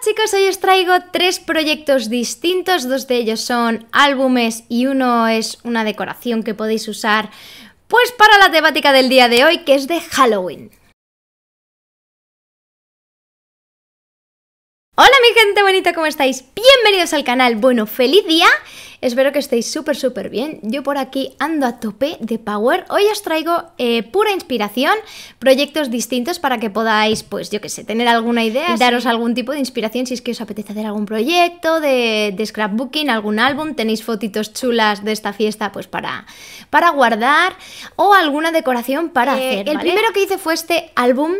chicos, hoy os traigo tres proyectos distintos, dos de ellos son álbumes y uno es una decoración que podéis usar pues para la temática del día de hoy que es de Halloween. Hola mi gente bonita, ¿cómo estáis? Bienvenidos al canal. Bueno, feliz día Espero que estéis súper, súper bien. Yo por aquí ando a tope de Power. Hoy os traigo eh, pura inspiración, proyectos distintos para que podáis, pues yo que sé, tener alguna idea, daros algún tipo de inspiración si es que os apetece hacer algún proyecto de, scrapbooking, algún álbum, tenéis fotitos chulas de esta fiesta pues para, para guardar o alguna decoración para eh, hacer. El primero que hice fue este álbum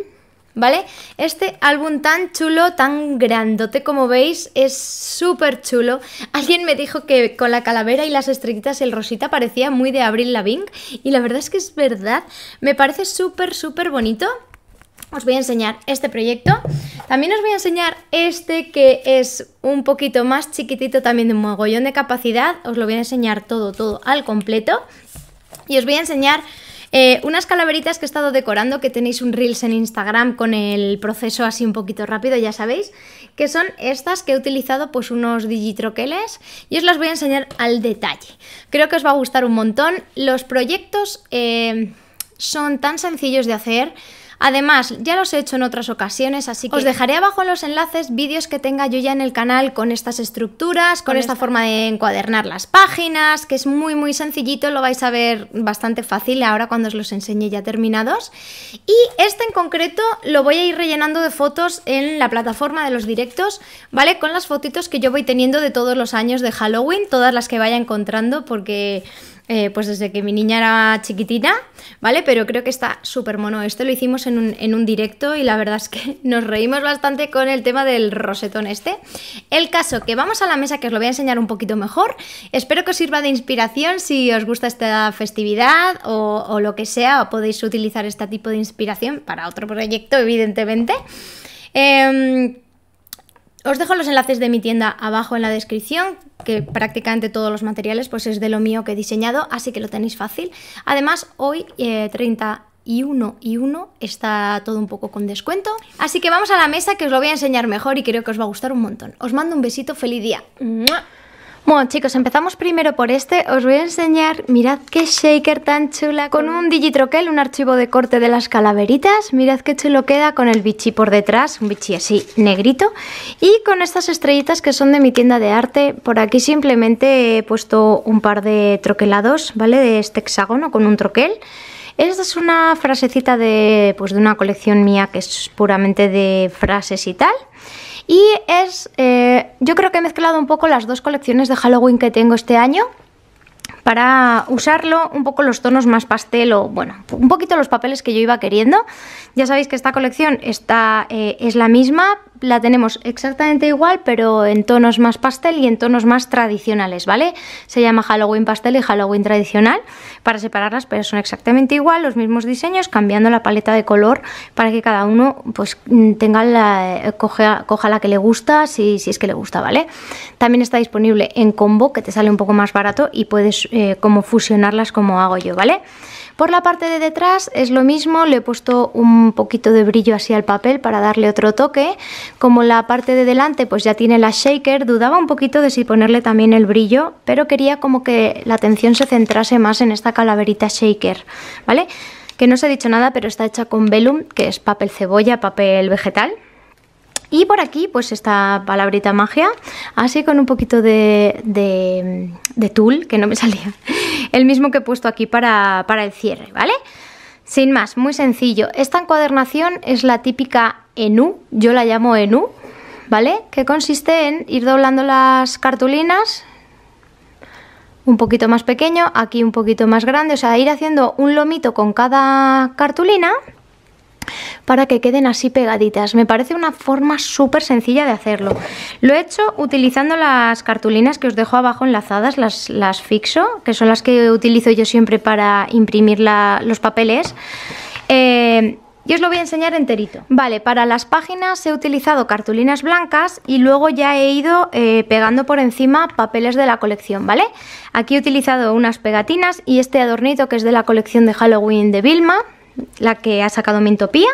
¿Vale? Este álbum tan chulo, tan grandote como veis, es súper chulo. Alguien me dijo que con la calavera y las estrellitas el rosita parecía muy de Abril Lavigne y la verdad es que es verdad. Me parece súper, súper bonito. Os voy a enseñar este proyecto. También os voy a enseñar este que es un poquito más chiquitito también de un mogollón de capacidad. Os lo voy a enseñar todo, todo al completo. Y os voy a enseñar eh, unas calaveritas que he estado decorando, que tenéis un Reels en Instagram con el proceso así un poquito rápido, ya sabéis, que son estas que he utilizado pues unos digitroqueles y os las voy a enseñar al detalle. Creo que os va a gustar un montón. Los proyectos eh, son tan sencillos de hacer Además, ya los he hecho en otras ocasiones, así que os dejaré abajo en los enlaces vídeos que tenga yo ya en el canal con estas estructuras, con, esta forma de encuadernar las páginas, que es muy muy sencillito, lo vais a ver bastante fácil ahora cuando os los enseñe ya terminados. Y este en concreto lo voy a ir rellenando de fotos en la plataforma de los directos, ¿vale? Con las fotitos que yo voy teniendo de todos los años de Halloween, todas las que vaya encontrando, porque eh, pues desde que mi niña era chiquitita, ¿vale? Pero creo que está súper mono. Esto lo hicimos en un, en un directo y la verdad es que nos reímos bastante con el tema del rosetón este. El caso que vamos a la mesa, que os lo voy a enseñar un poquito mejor. Espero que os sirva de inspiración si os gusta esta festividad o, o lo que sea, podéis utilizar este tipo de inspiración para otro proyecto, evidentemente. Em, os dejo los enlaces de mi tienda abajo en la descripción, que prácticamente todos los materiales pues es de lo mío que he diseñado, así que lo tenéis fácil. Además, hoy 31 eh, y 1 está todo un poco con descuento. Así que vamos a la mesa que os lo voy a enseñar mejor y creo que os va a gustar un montón. Os mando un besito, feliz día. Bueno chicos, empezamos primero por este. Os voy a enseñar, mirad qué shaker tan chula. Con un digitroquel, un archivo de corte de las calaveritas. Mirad qué chulo queda con el bichi por detrás, un bichi así negrito. Y con estas estrellitas que son de mi tienda de arte. Por aquí simplemente he puesto un par de troquelados, ¿vale? De este hexágono con un troquel. Esta es una frasecita de, pues, de una colección mía que es puramente de frases y tal. Y es, eh, yo creo que he mezclado un poco las dos colecciones de Halloween que tengo este año para usarlo un poco los tonos más pastel o, bueno, un poquito los papeles que yo iba queriendo. Ya sabéis que esta colección está, eh, es la misma, la tenemos exactamente igual, pero en tonos más pastel y en tonos más tradicionales, ¿vale? Se llama Halloween pastel y Halloween tradicional para separarlas, pero son exactamente igual, los mismos diseños, cambiando la paleta de color para que cada uno pues tenga la, coja, la que le gusta, si, si es que le gusta, ¿vale? También está disponible en combo, que te sale un poco más barato y puedes eh, como fusionarlas como hago yo, ¿vale? Por la parte de detrás es lo mismo, le he puesto un poquito de brillo así al papel para darle otro toque. Como la parte de delante pues ya tiene la shaker, dudaba un poquito de si ponerle también el brillo, pero quería como que la atención se centrase más en esta calaverita shaker, ¿vale? Que no os he dicho nada, pero está hecha con velum, que es papel cebolla, papel vegetal. Y por aquí, pues esta palabrita magia, así con un poquito de, de, tul, que no me salía, el mismo que he puesto aquí para, para el cierre, ¿vale? Sin más, muy sencillo. Esta encuadernación es la típica enu yo la llamo enu ¿vale? Que consiste en ir doblando las cartulinas un poquito más pequeño, aquí un poquito más grande, o sea, ir haciendo un lomito con cada cartulina para que queden así pegaditas. Me parece una forma súper sencilla de hacerlo. Lo he hecho utilizando las cartulinas que os dejo abajo enlazadas, las, las fixo, que son las que utilizo yo siempre para imprimir los papeles. Eh, y os lo voy a enseñar enterito. Vale, para las páginas he utilizado cartulinas blancas y luego ya he ido eh, pegando por encima papeles de la colección, ¿vale? Aquí he utilizado unas pegatinas y este adornito que es de la colección de Halloween de Vilma la que ha sacado entopía,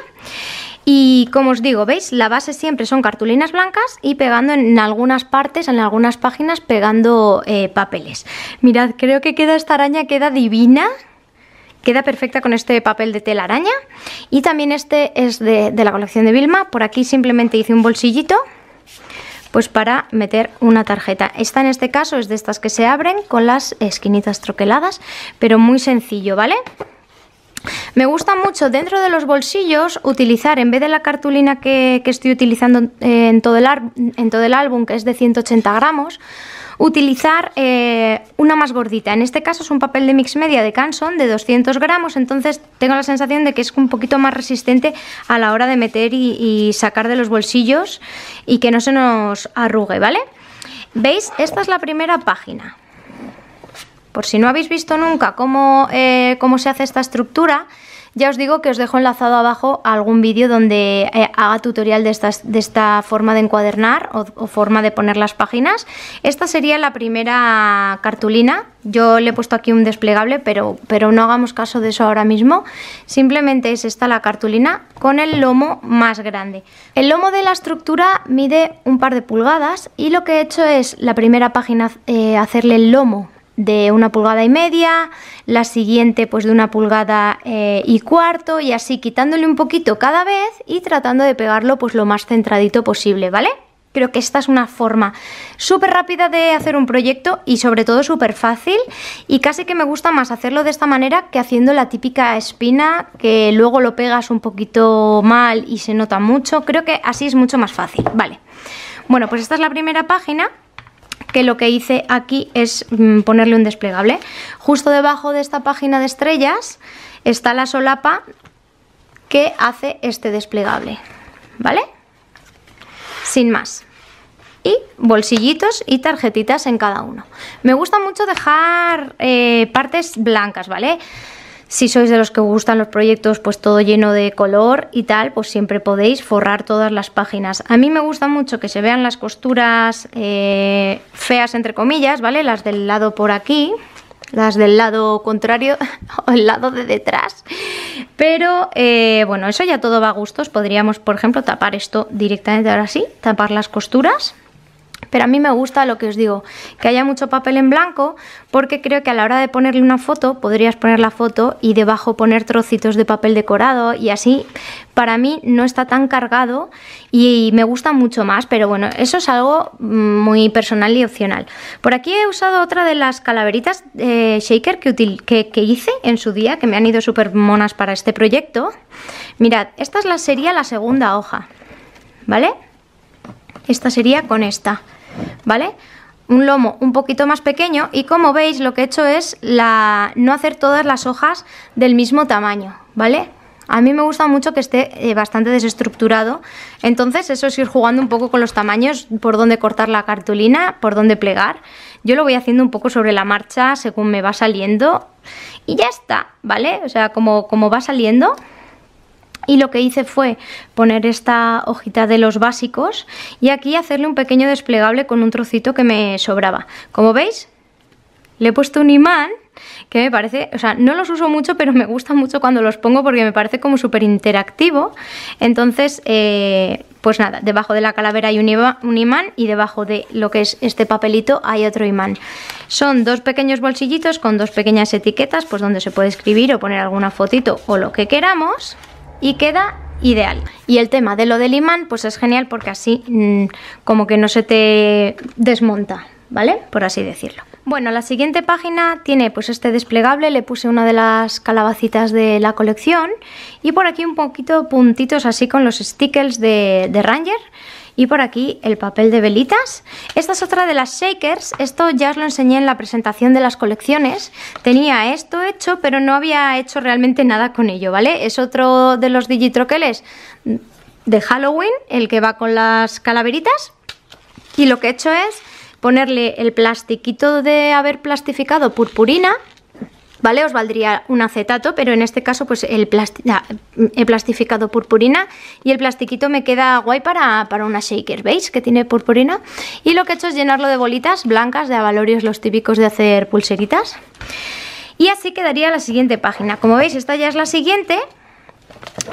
Y como os digo, ¿veis? La base siempre son cartulinas blancas y pegando en algunas partes, en algunas páginas, pegando eh, papeles. Mirad, creo que queda esta araña, queda divina. Queda perfecta con este papel de tela araña. Y también este es de, la colección de Vilma. Por aquí simplemente hice un bolsillito pues para meter una tarjeta. Esta en este caso es de estas que se abren con las esquinitas troqueladas, pero muy sencillo, ¿vale? vale me gusta mucho dentro de los bolsillos utilizar, en vez de la cartulina que, estoy utilizando eh, en todo, el álbum, que es de 180 gramos, utilizar eh, una más gordita. En este caso es un papel de mix media de Canson de 200 gramos, entonces tengo la sensación de que es un poquito más resistente a la hora de meter y, y sacar de los bolsillos y que no se nos arrugue, ¿vale? ¿Veis? Esta es la primera página. Por si no habéis visto nunca eh, cómo, se hace esta estructura, ya os digo que os dejo enlazado abajo algún vídeo donde eh, haga tutorial de, de, esta forma de encuadernar o, forma de poner las páginas. Esta sería la primera cartulina. Yo le he puesto aquí un desplegable, pero, pero no hagamos caso de eso ahora mismo. Simplemente es esta la cartulina con el lomo más grande. El lomo de la estructura mide un par de pulgadas y lo que he hecho es la primera página eh, hacerle el lomo de una pulgada y media, la siguiente pues de una pulgada eh, y cuarto y así quitándole un poquito cada vez y tratando de pegarlo pues lo más centradito posible, ¿vale? Creo que esta es una forma súper rápida de hacer un proyecto y sobre todo súper fácil y casi que me gusta más hacerlo de esta manera que haciendo la típica espina que luego lo pegas un poquito mal y se nota mucho. Creo que así es mucho más fácil, ¿vale? Bueno, pues esta es la primera página que lo que hice aquí es mm, ponerle un desplegable. Justo debajo de esta página de estrellas está la solapa que hace este desplegable, ¿vale? Sin más y bolsillitos y tarjetitas en cada uno. Me gusta mucho dejar eh, partes blancas, ¿vale? Si sois de los que gustan los proyectos pues todo lleno de color y tal, pues siempre podéis forrar todas las páginas. A mí me gusta mucho que se vean las costuras eh, feas entre comillas, ¿vale? Las del lado por aquí, las del lado contrario o el lado de detrás. Pero eh, bueno, eso ya todo va a gustos. Podríamos, por ejemplo, tapar esto directamente ahora sí, tapar las costuras pero a mí me gusta lo que os digo, que haya mucho papel en blanco, porque creo que a la hora de ponerle una foto, podrías poner la foto y debajo poner trocitos de papel decorado y así, para mí no está tan cargado y me gusta mucho más, pero bueno, eso es algo mm, muy personal y opcional. Por aquí he usado otra de las calaveritas eh, shaker que, que hice en su día, que me han ido súper monas para este proyecto. Mirad, esta sería la segunda hoja, ¿vale? Esta sería con esta. ¿vale? un lomo un poquito más pequeño y como veis lo que he hecho es la... no hacer todas las hojas del mismo tamaño, ¿vale? A mí me gusta mucho que esté eh, bastante desestructurado, entonces eso es ir jugando un poco con los tamaños, por dónde cortar la cartulina, por dónde plegar. Yo lo voy haciendo un poco sobre la marcha según me va saliendo y ya está, ¿vale? O sea, como va saliendo y lo que hice fue poner esta hojita de los básicos y aquí hacerle un pequeño desplegable con un trocito que me sobraba. Como veis, le he puesto un imán que me parece, o sea, no los uso mucho, pero me gusta mucho cuando los pongo porque me parece como súper interactivo. Entonces, eh, pues nada, debajo de la calavera hay un, imán y debajo de lo que es este papelito hay otro imán. Son dos pequeños bolsillitos con dos pequeñas etiquetas, pues donde se puede escribir o poner alguna fotito o lo que queramos y queda ideal. Y el tema de lo del imán, pues es genial porque así mm, como que no se te desmonta, ¿vale? Por así decirlo. Bueno, la siguiente página tiene pues este desplegable, le puse una de las calabacitas de la colección y por aquí un poquito puntitos así con los stickers de, de Ranger y por aquí el papel de velitas. Esta es otra de las shakers. Esto ya os lo enseñé en la presentación de las colecciones. Tenía esto hecho, pero no había hecho realmente nada con ello, ¿vale? Es otro de los digitroqueles de Halloween, el que va con las calaveritas. Y lo que he hecho es ponerle el plastiquito de haber plastificado purpurina ¿vale? Os valdría un acetato, pero en este caso pues el he plastificado purpurina y el plastiquito me queda guay para, una shaker, ¿veis? Que tiene purpurina. Y lo que he hecho es llenarlo de bolitas blancas de avalorios, los típicos de hacer pulseritas. Y así quedaría la siguiente página. Como veis, esta ya es la siguiente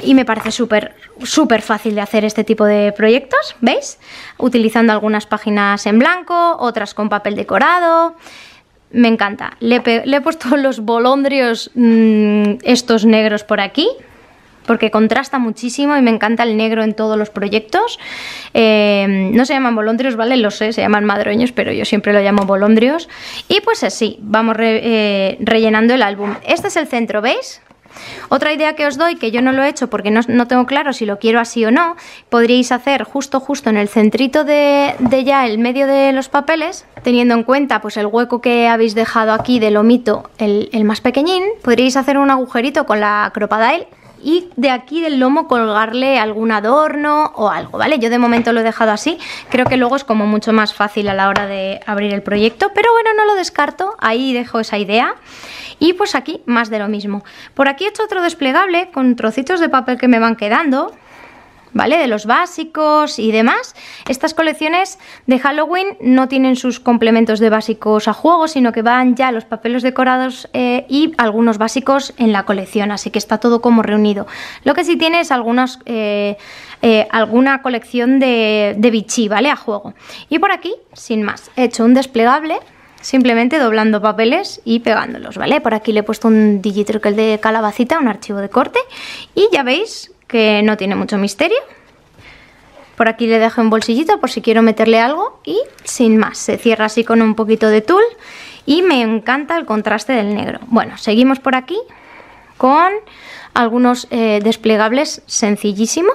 y me parece súper súper fácil de hacer este tipo de proyectos, ¿veis? Utilizando algunas páginas en blanco, otras con papel decorado... Me encanta. Le, he puesto los bolondrios mm, estos negros por aquí porque contrasta muchísimo y me encanta el negro en todos los proyectos. Em, no se llaman bolondrios, ¿vale? Lo sé, se llaman madroños, pero yo siempre lo llamo bolondrios. Y pues así, vamos eh, rellenando el álbum. Este es el centro, ¿veis? Otra idea que os doy, que yo no lo he hecho porque no, tengo claro si lo quiero así o no, podríais hacer justo justo en el centrito de, de, ya el medio de los papeles, teniendo en cuenta pues el hueco que habéis dejado aquí del lomito, el, más pequeñín, podríais hacer un agujerito con la cropadail y de aquí del lomo colgarle algún adorno o algo, ¿vale? Yo de momento lo he dejado así, creo que luego es como mucho más fácil a la hora de abrir el proyecto, pero bueno, no lo descarto, ahí dejo esa idea. Y pues aquí más de lo mismo. Por aquí he hecho otro desplegable con trocitos de papel que me van quedando, ¿vale? De los básicos y demás. Estas colecciones de Halloween no tienen sus complementos de básicos a juego, sino que van ya los papeles decorados eh, y algunos básicos en la colección, así que está todo como reunido. Lo que sí tiene es eh, eh, alguna colección de, de bichí, ¿vale? A juego. Y por aquí, sin más, he hecho un desplegable simplemente doblando papeles y pegándolos, ¿vale? Por aquí le he puesto un es de calabacita, un archivo de corte y ya veis que no tiene mucho misterio. Por aquí le dejo un bolsillito por si quiero meterle algo y sin más, se cierra así con un poquito de tul y me encanta el contraste del negro. Bueno, seguimos por aquí con algunos eh, desplegables sencillísimo.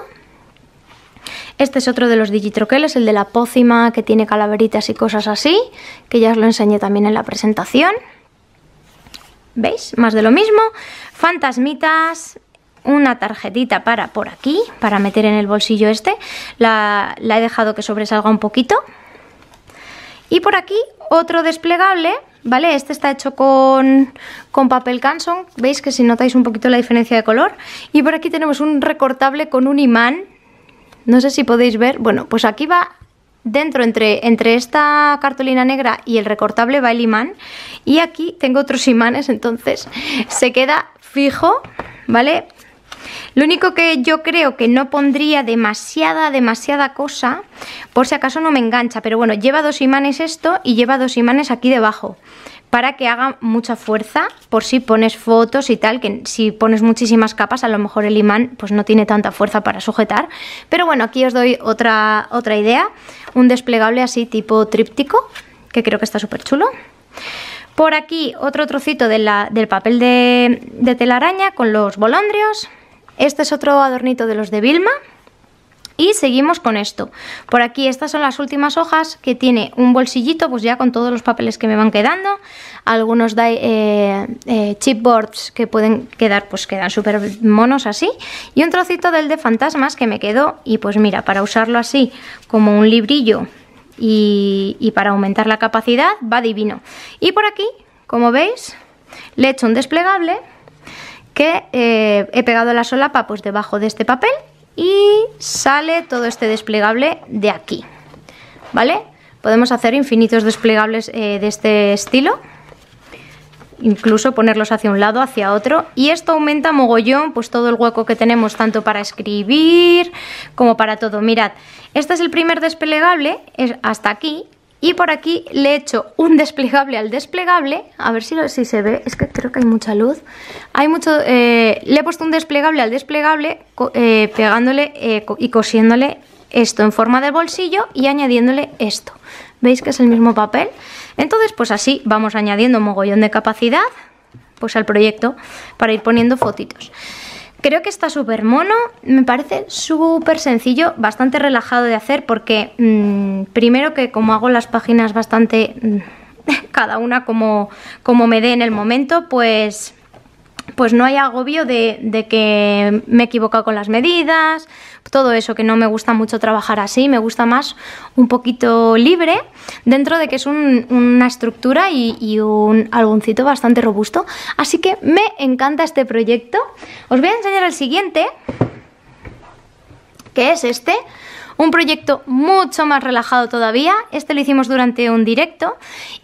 Este es otro de los digitroqueles, el de la pócima que tiene calaveritas y cosas así, que ya os lo enseñé también en la presentación. ¿Veis? Más de lo mismo. Fantasmitas, una tarjetita para por aquí, para meter en el bolsillo este. La, he dejado que sobresalga un poquito. Y por aquí otro desplegable, ¿vale? Este está hecho con, papel canson, veis que si notáis un poquito la diferencia de color. Y por aquí tenemos un recortable con un imán, no sé si podéis ver, bueno, pues aquí va dentro entre, entre esta cartulina negra y el recortable va el imán y aquí tengo otros imanes, entonces se queda fijo, ¿vale? Lo único que yo creo que no pondría demasiada, demasiada cosa, por si acaso no me engancha, pero bueno, lleva dos imanes esto y lleva dos imanes aquí debajo para que haga mucha fuerza por si pones fotos y tal, que si pones muchísimas capas a lo mejor el imán pues no tiene tanta fuerza para sujetar. Pero bueno, aquí os doy otra, otra idea, un desplegable así tipo tríptico, que creo que está súper chulo. Por aquí otro trocito del papel de, de telaraña con los bolondrios este es otro adornito de los de Vilma. Y seguimos con esto. Por aquí estas son las últimas hojas que tiene un bolsillito, pues ya con todos los papeles que me van quedando. Algunos eh, eh, chipboards que pueden quedar, pues quedan súper monos así. Y un trocito del de fantasmas que me quedó. Y pues mira, para usarlo así como un librillo y, y para aumentar la capacidad va divino. Y por aquí, como veis, le he hecho un desplegable eh, he pegado la solapa pues debajo de este papel y sale todo este desplegable de aquí, ¿vale? Podemos hacer infinitos desplegables eh, de este estilo, incluso ponerlos hacia un lado, hacia otro, y esto aumenta mogollón pues todo el hueco que tenemos tanto para escribir como para todo. Mirad, este es el primer desplegable, es hasta aquí, y por aquí le he hecho un desplegable al desplegable, a ver si, si se ve, es que creo que hay mucha luz. Hay mucho, eh, le he puesto un desplegable al desplegable eh, pegándole eh, y cosiéndole esto en forma de bolsillo y añadiéndole esto. ¿Veis que es el mismo papel? Entonces pues así vamos añadiendo mogollón de capacidad pues al proyecto para ir poniendo fotitos. Creo que está súper mono, me parece súper sencillo, bastante relajado de hacer porque mm, primero que como hago las páginas bastante mm, cada una como, como me dé en el momento, pues pues no hay agobio de, que me he equivocado con las medidas, todo eso que no me gusta mucho trabajar así, me gusta más un poquito libre, dentro de que es una estructura y, y, un algoncito bastante robusto. Así que me encanta este proyecto. Os voy a enseñar el siguiente, que es este. Un proyecto mucho más relajado todavía. Este lo hicimos durante un directo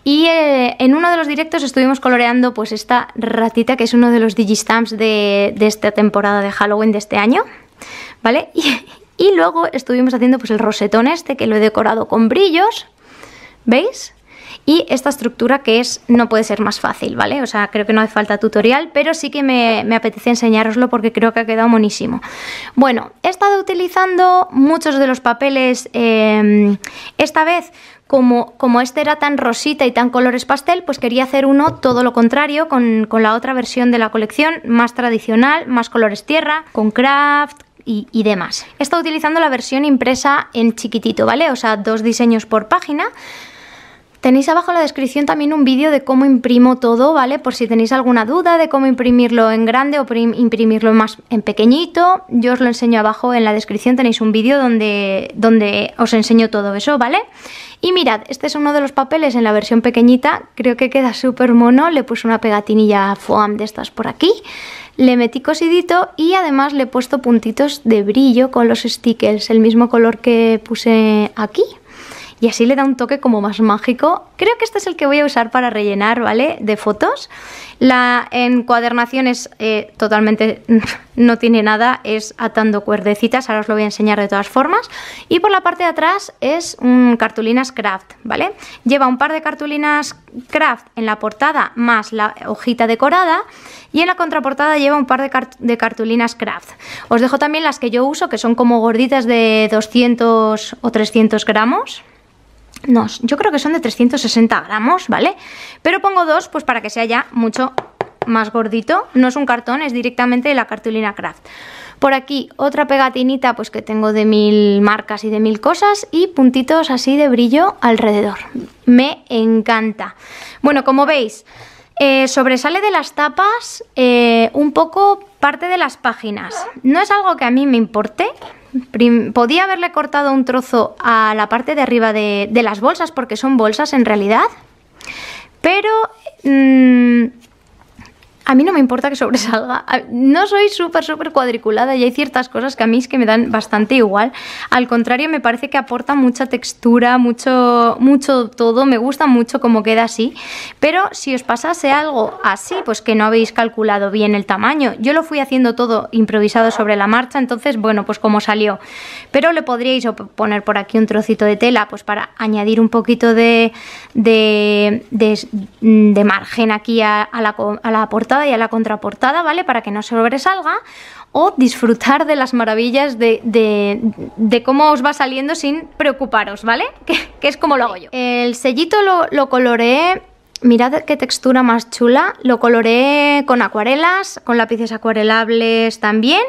y eh, en uno de los directos estuvimos coloreando pues esta ratita que es uno de los digistamps de, de esta temporada de Halloween de este año. ¿Vale? Y, y luego estuvimos haciendo pues el rosetón este que lo he decorado con brillos. ¿Veis? Y esta estructura que es, no puede ser más fácil, ¿vale? O sea, creo que no hace falta tutorial, pero sí que me, apetece enseñaroslo porque creo que ha quedado monísimo. Bueno, he estado utilizando muchos de los papeles em, esta vez como, como, este era tan rosita y tan colores pastel, pues quería hacer uno todo lo contrario con, la otra versión de la colección, más tradicional, más colores tierra, con craft, y, y, demás. estado utilizando la versión impresa en chiquitito, ¿vale? O sea, dos diseños por página. Tenéis abajo en la descripción también un vídeo de cómo imprimo todo, ¿vale? Por si tenéis alguna duda de cómo imprimirlo en grande o imprimirlo más en pequeñito, yo os lo enseño abajo en la descripción, tenéis un vídeo donde, donde os enseño todo eso, ¿vale? Y mirad, este es uno de los papeles en la versión pequeñita, creo que queda súper mono, le puse una pegatinilla foam de estas por aquí, le metí cosidito y además le he puesto puntitos de brillo con los stickers, el mismo color que puse aquí, y así le da un toque como más mágico. Creo que este es el que voy a usar para rellenar, ¿vale? De fotos. La encuadernación es eh, totalmente, no tiene nada, es atando cuerdecitas, ahora os lo voy a enseñar de todas formas. Y por la parte de atrás es cartulinas craft, ¿vale? Lleva un par de cartulinas craft en la portada más la hojita decorada y en la contraportada lleva un par de, de cartulinas craft. Os dejo también las que yo uso, que son como gorditas de 200 o 300 gramos. No, yo creo que son de 360 gramos, ¿vale? Pero pongo dos, pues para que sea ya mucho más gordito. No es un cartón, es directamente de la cartulina craft. Por aquí otra pegatinita pues que tengo de mil marcas y de mil cosas y puntitos así de brillo alrededor. Me encanta. Bueno, como veis, eh, sobresale de las tapas eh, un poco parte de las páginas. No es algo que a mí me importe, podía haberle cortado un trozo a la parte de arriba de, las bolsas, porque son bolsas en realidad, pero mm, a mí no me importa que sobresalga. No soy súper, súper cuadriculada y hay ciertas cosas que a mí es que me dan bastante igual. Al contrario, me parece que aporta mucha textura, mucho, mucho todo. Me gusta mucho cómo queda así. Pero si os pasase algo así, pues que no habéis calculado bien el tamaño. Yo lo fui haciendo todo improvisado sobre la marcha, entonces, bueno, pues como salió. Pero le podríais poner por aquí un trocito de tela, pues para añadir un poquito de, de, margen aquí a, la, a la portada y a la contraportada, ¿vale? Para que no sobresalga o disfrutar de las maravillas de, cómo os va saliendo sin preocuparos, ¿vale? Que, es como lo hago yo. El sellito lo, lo coloreé Mirad qué textura más chula. Lo coloreé con acuarelas, con lápices acuarelables también.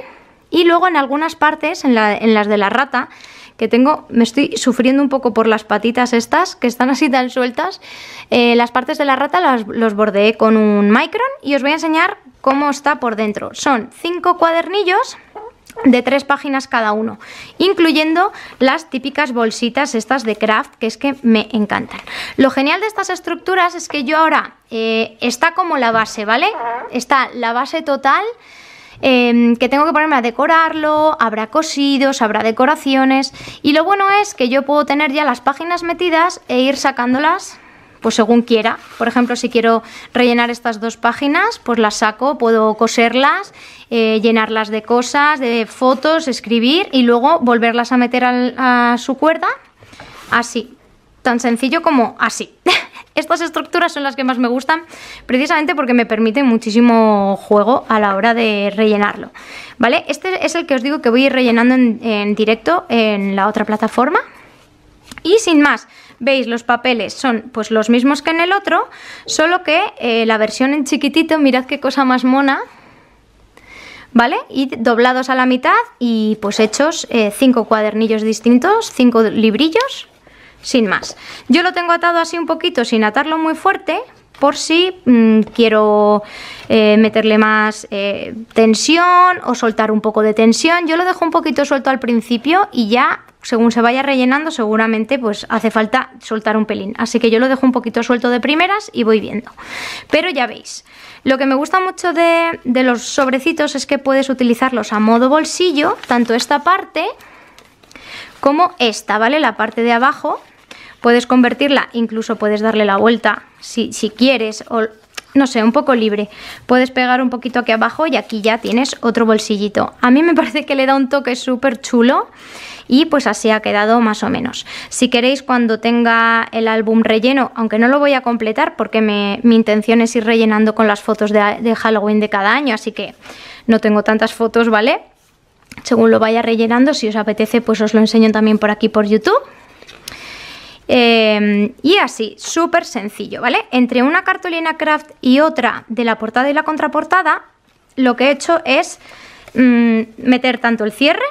Y luego en algunas partes, en las de la rata, que tengo, me estoy sufriendo un poco por las patitas estas, que están así tan sueltas. Eh, las partes de la rata las, los bordeé con un micron y os voy a enseñar cómo está por dentro. Son cinco cuadernillos de tres páginas cada uno, incluyendo las típicas bolsitas estas de craft, que es que me encantan. Lo genial de estas estructuras es que yo ahora eh, está como la base, ¿vale? Está la base total Em, que tengo que ponerme a decorarlo, habrá cosidos, habrá decoraciones y lo bueno es que yo puedo tener ya las páginas metidas e ir sacándolas pues según quiera. Por ejemplo, si quiero rellenar estas dos páginas, pues las saco, puedo coserlas, eh, llenarlas de cosas, de fotos, escribir y luego volverlas a meter a su cuerda así. Tan sencillo como así. Estas estructuras son las que más me gustan, precisamente porque me permiten muchísimo juego a la hora de rellenarlo. ¿Vale? Este es el que os digo que voy a ir rellenando en, directo en la otra plataforma. Y sin más, veis los papeles son pues los mismos que en el otro, solo que eh, la versión en chiquitito, mirad qué cosa más mona, ¿vale? Y doblados a la mitad y pues hechos eh, cinco cuadernillos distintos, cinco librillos sin más. Yo lo tengo atado así un poquito, sin atarlo muy fuerte, por si mm, quiero eh, meterle más eh, tensión o soltar un poco de tensión. Yo lo dejo un poquito suelto al principio y ya según se vaya rellenando seguramente pues hace falta soltar un pelín. Así que yo lo dejo un poquito suelto de primeras y voy viendo. Pero ya veis, lo que me gusta mucho de, de los sobrecitos es que puedes utilizarlos a modo bolsillo, tanto esta parte como esta, ¿vale? La parte de abajo puedes convertirla, incluso puedes darle la vuelta si, si quieres o no sé, un poco libre. Puedes pegar un poquito aquí abajo y aquí ya tienes otro bolsillito. A mí me parece que le da un toque súper chulo y pues así ha quedado más o menos. Si queréis cuando tenga el álbum relleno, aunque no lo voy a completar porque mi intención es ir rellenando con las fotos de Halloween de cada año, así que no tengo tantas fotos, ¿vale? Según lo vaya rellenando, si os apetece pues os lo enseño también por aquí por YouTube. Em, y así, súper sencillo, ¿vale? Entre una cartulina craft y otra de la portada y la contraportada, lo que he hecho es mm, meter tanto el cierre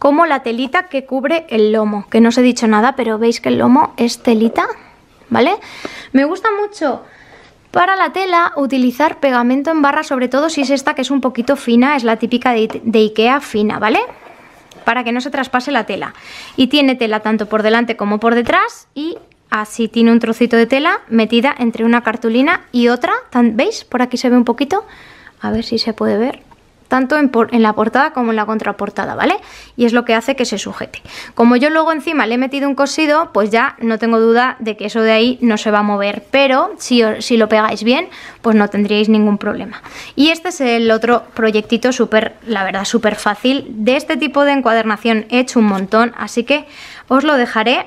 como la telita que cubre el lomo, que no os he dicho nada, pero veis que el lomo es telita, ¿vale? Me gusta mucho para la tela utilizar pegamento en barra, sobre todo si es esta que es un poquito fina, es la típica de, de Ikea fina, ¿vale? para que no se traspase la tela. Y tiene tela tanto por delante como por detrás y así tiene un trocito de tela metida entre una cartulina y otra. ¿Veis? Por aquí se ve un poquito. A ver si se puede ver tanto en, la portada como en la contraportada, ¿vale? Y es lo que hace que se sujete. Como yo luego encima le he metido un cosido, pues ya no tengo duda de que eso de ahí no se va a mover, pero si, lo pegáis bien, pues no tendríais ningún problema. Y este es el otro proyectito súper, la verdad, súper fácil. De este tipo de encuadernación he hecho un montón, así que os lo dejaré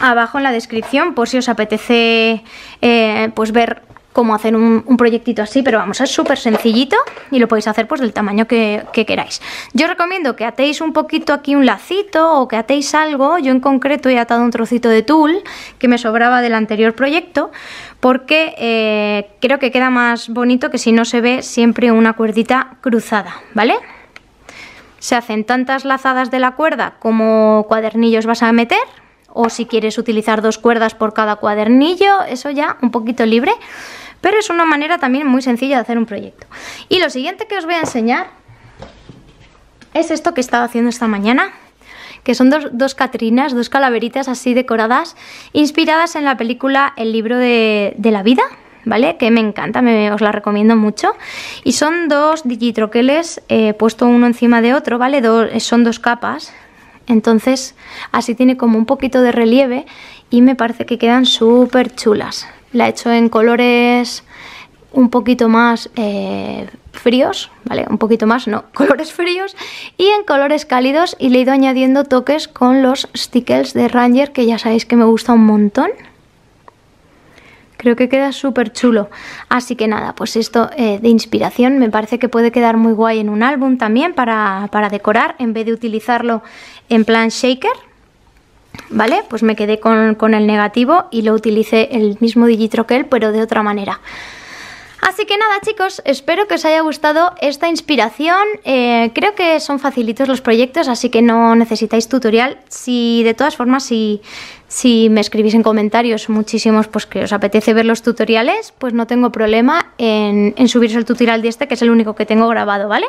abajo en la descripción por si os apetece eh, pues ver como hacer un, proyectito así, pero vamos, es súper sencillito y lo podéis hacer pues del tamaño que, queráis. Yo recomiendo que atéis un poquito aquí un lacito o que atéis algo, yo en concreto he atado un trocito de tul que me sobraba del anterior proyecto, porque eh, creo que queda más bonito que si no se ve siempre una cuerdita cruzada, ¿vale? Se hacen tantas lazadas de la cuerda como cuadernillos vas a meter, o si quieres utilizar dos cuerdas por cada cuadernillo, eso ya un poquito libre. Pero es una manera también muy sencilla de hacer un proyecto. Y lo siguiente que os voy a enseñar es esto que he estado haciendo esta mañana que son dos, Catrinas, dos calaveritas así decoradas, inspiradas en la película El libro de, la vida, ¿vale? Que me encanta, me, os la recomiendo mucho. Y son dos digitroqueles eh, puesto uno encima de otro, ¿vale? Eh, son dos capas. Entonces, así tiene como un poquito de relieve y me parece que quedan súper chulas la he hecho en colores un poquito más eh, fríos, ¿vale? Un poquito más, no, colores fríos y en colores cálidos y le he ido añadiendo toques con los stickers de Ranger que ya sabéis que me gusta un montón. Creo que queda súper chulo. Así que nada, pues esto eh, de inspiración me parece que puede quedar muy guay en un álbum también para, para decorar en vez de utilizarlo en plan shaker. ¿vale? Pues me quedé con, el negativo y lo utilicé el mismo Digitroquel, pero de otra manera. Así que nada chicos, espero que os haya gustado esta inspiración. Eh, creo que son facilitos los proyectos, así que no necesitáis tutorial. Si de todas formas, si, me escribís en comentarios muchísimos pues que os apetece ver los tutoriales, pues no tengo problema en, en subiros el tutorial de este, que es el único que tengo grabado, ¿vale?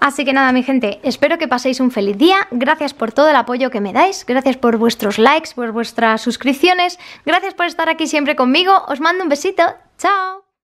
Así que nada, mi gente, espero que paséis un feliz día. Gracias por todo el apoyo que me dais, gracias por vuestros likes, por vuestras suscripciones, gracias por estar aquí siempre conmigo. Os mando un besito. Chao.